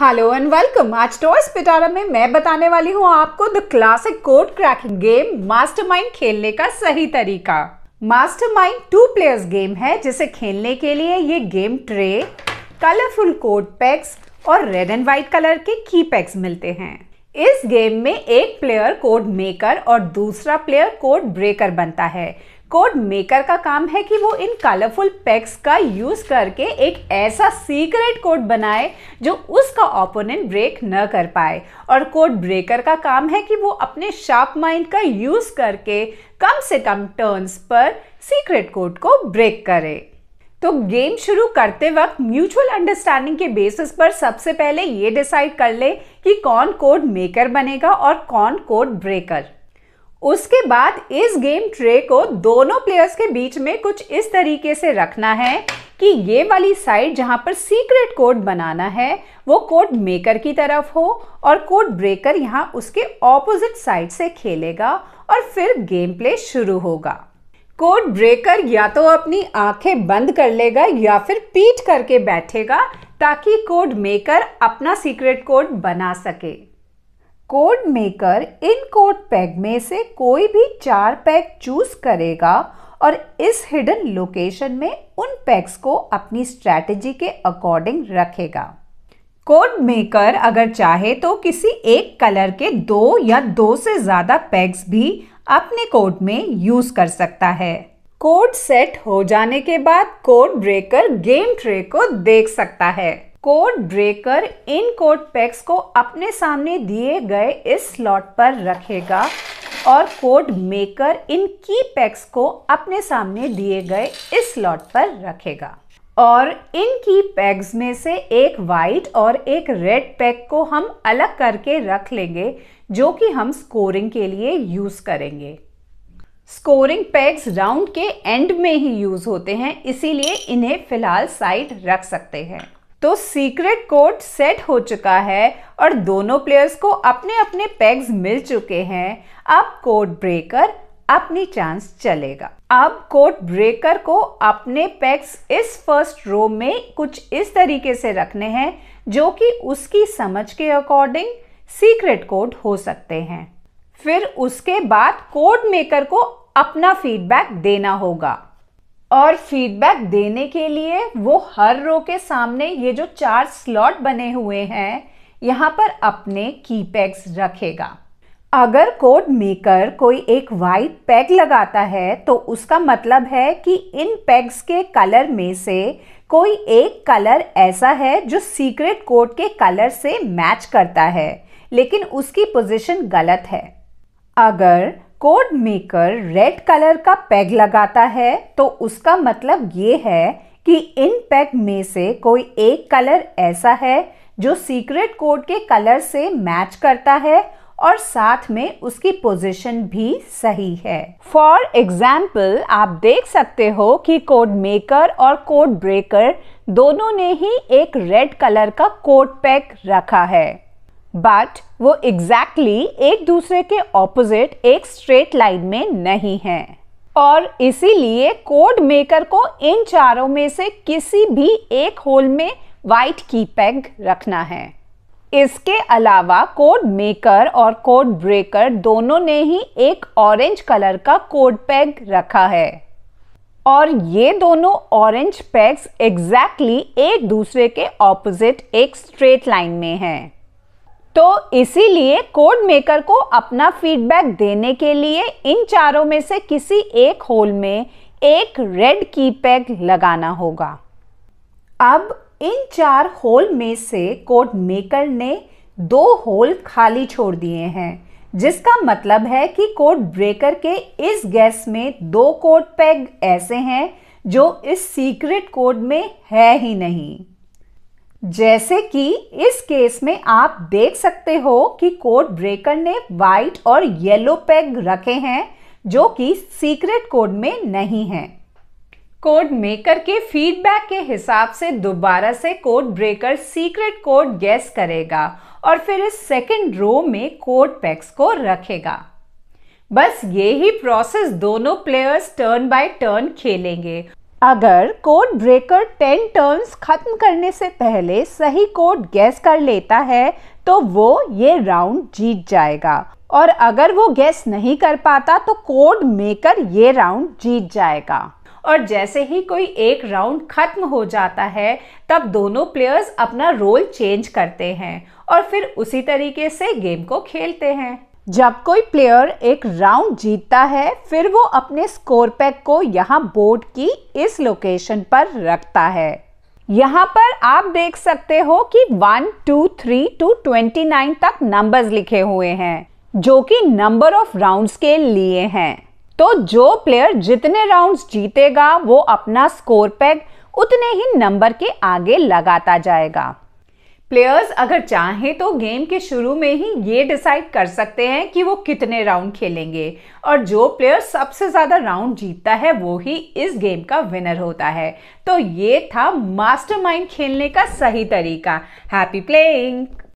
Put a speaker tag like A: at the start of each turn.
A: hello and welcome आज toys Pitara में मैं बताने वाली हूँ आपको the classic code cracking game Mastermind खेलने का सही तरीका मास्टरमाइंड टू प्लेयर्स गेम है जिसे खेलने के लिए ये game tray colourful code pegs और रेड एंड व्हाइट कलर के की पैक्स मिलते हैं इस गेम में एक प्लेयर कोड मेकर और दूसरा प्लेयर कोड ब्रेकर बनता है कोड मेकर का काम है कि वो इन कलरफुल पैक्स का यूज़ करके एक ऐसा सीक्रेट कोड बनाए जो उसका ओपोनेंट ब्रेक न कर पाए और कोड ब्रेकर का काम है कि वो अपने शार्प माइंड का यूज़ करके कम से कम टर्न्स पर सीक्रेट कोड को ब्रेक करे तो गेम शुरू करते वक्त म्यूचुअल अंडरस्टैंडिंग के बेसिस पर सबसे पहले ये डिसाइड कर ले कि कौन कोड मेकर बनेगा और कौन कोड ब्रेकर उसके बाद इस गेम ट्रे को दोनों प्लेयर्स के बीच में कुछ इस तरीके से रखना है कि ये वाली साइड जहाँ पर सीक्रेट कोड बनाना है वो कोड मेकर की तरफ हो और कोड ब्रेकर यहाँ उसके ऑपोजिट साइड से खेलेगा और फिर गेम प्ले शुरू होगा कोड ब्रेकर या तो अपनी आंखें बंद कर लेगा या फिर पीट करके बैठेगा ताकि कोड मेकर अपना सीक्रेट कोड बना सके कोड मेकर इन कोड पैग में से कोई भी चार पैग चूज करेगा और इस हिडन लोकेशन में उन पैग्स को अपनी स्ट्रेटजी के अकॉर्डिंग रखेगा कोड मेकर अगर चाहे तो किसी एक कलर के दो या दो से ज़्यादा पैग्स भी अपने कोड में यूज कर सकता है कोड सेट हो जाने के बाद कोड ब्रेकर गेम ट्रे को देख सकता है कोड ब्रेकर इन कोड पैक्स को अपने सामने दिए गए इस स्लॉट पर रखेगा और कोड मेकर इन की पैक्स को अपने सामने दिए गए इस स्लॉट पर रखेगा और इन की पैक्स में से एक वाइट और एक रेड पैक को हम अलग करके रख लेंगे जो कि हम स्कोरिंग के लिए यूज़ करेंगे स्कोरिंग पैग्स राउंड के एंड में ही यूज़ होते हैं इसीलिए इन्हें फिलहाल साइड रख सकते हैं तो सीक्रेट कोड सेट हो चुका है और दोनों प्लेयर्स को अपने अपने पैग्स मिल चुके हैं अब कोड ब्रेकर अपनी चांस चलेगा अब कोड ब्रेकर को अपने पैग्स इस फर्स्ट रो में कुछ इस तरीके से रखने हैं जो कि उसकी समझ के अकॉर्डिंग सीक्रेट कोड हो सकते हैं फिर उसके बाद कोड मेकर को अपना फीडबैक देना होगा और फीडबैक देने के लिए वो हर रो के सामने ये जो चार स्लॉट बने हुए हैं यहाँ पर अपने की पैग्स रखेगा अगर कोड मेकर कोई एक वाइट पैग लगाता है तो उसका मतलब है कि इन पैग्स के कलर में से कोई एक कलर ऐसा है जो सीक्रेट कोड के कलर से मैच करता है लेकिन उसकी पोजीशन गलत है अगर कोड मेकर रेड कलर का पैग लगाता है तो उसका मतलब ये है कि इन पैग में से कोई एक कलर ऐसा है जो सीक्रेट कोड के कलर से मैच करता है और साथ में उसकी पोजीशन भी सही है फॉर एग्जाम्पल आप देख सकते हो कि कोड मेकर और कोड ब्रेकर दोनों ने ही एक रेड कलर का कोड पैक रखा है बट वो एग्जैक्टली exactly एक दूसरे के ऑपोजिट एक स्ट्रेट लाइन में नहीं है और इसीलिए कोड मेकर को इन चारों में से किसी भी एक होल में वाइट की पैग रखना है इसके अलावा कोड मेकर और कोड ब्रेकर दोनों ने ही एक ऑरेंज कलर का कोड पैग रखा है और ये दोनों ऑरेंज पैग्स एग्जैक्टली एक दूसरे के ऑपोजिट एक स्ट्रेट लाइन में हैं तो इसीलिए कोड मेकर को अपना फीडबैक देने के लिए इन चारों में से किसी एक होल में एक रेड की पैग लगाना होगा अब इन चार होल में से कोड मेकर ने दो होल खाली छोड़ दिए हैं जिसका मतलब है कि कोड ब्रेकर के इस गैस में दो कोड पैग ऐसे हैं जो इस सीक्रेट कोड में है ही नहीं जैसे कि इस केस में आप देख सकते हो कि कोड ब्रेकर ने व्हाइट और येलो पैग रखे हैं जो कि सीक्रेट कोड में नहीं है कोड मेकर के फीडबैक के हिसाब से दोबारा से code breaker secret code guess करेगा और फिर इस सेकेंड रो में कोड पैक्स को रखेगा बस ये ही प्रोसेस दोनों प्लेयर्स टर्न बाय टर्न खेलेंगे अगर कोड ब्रेकर टेन टर्म्स खत्म करने से पहले सही कोड गैस कर लेता है तो वो ये राउंड जीत जाएगा और अगर वो गैस नहीं कर पाता तो कोड मेकर ये राउंड जीत जाएगा और जैसे ही कोई एक राउंड खत्म हो जाता है तब दोनों प्लेयर्स अपना रोल चेंज करते हैं और फिर उसी तरीके से गेम को खेलते हैं जब कोई प्लेयर एक राउंड जीतता है फिर वो अपने स्कोर पैक को यहाँ बोर्ड की इस लोकेशन पर रखता है यहाँ पर आप देख सकते हो कि one two three to twenty nine तक नंबर्स लिखे हुए हैं जो कि नंबर ऑफ राउंड्स के लिए हैं तो जो प्लेयर जितने राउंड्स जीतेगा वो अपना स्कोर पैक उतने ही नंबर के आगे लगाता जाएगा प्लेयर्स अगर चाहें तो गेम के शुरू में ही ये डिसाइड कर सकते हैं कि वो कितने राउंड खेलेंगे और जो प्लेयर सबसे ज़्यादा राउंड जीतता है वो ही इस गेम का विनर होता है तो ये था मास्टरमाइंड खेलने का सही तरीका हैप्पी प्लेइंग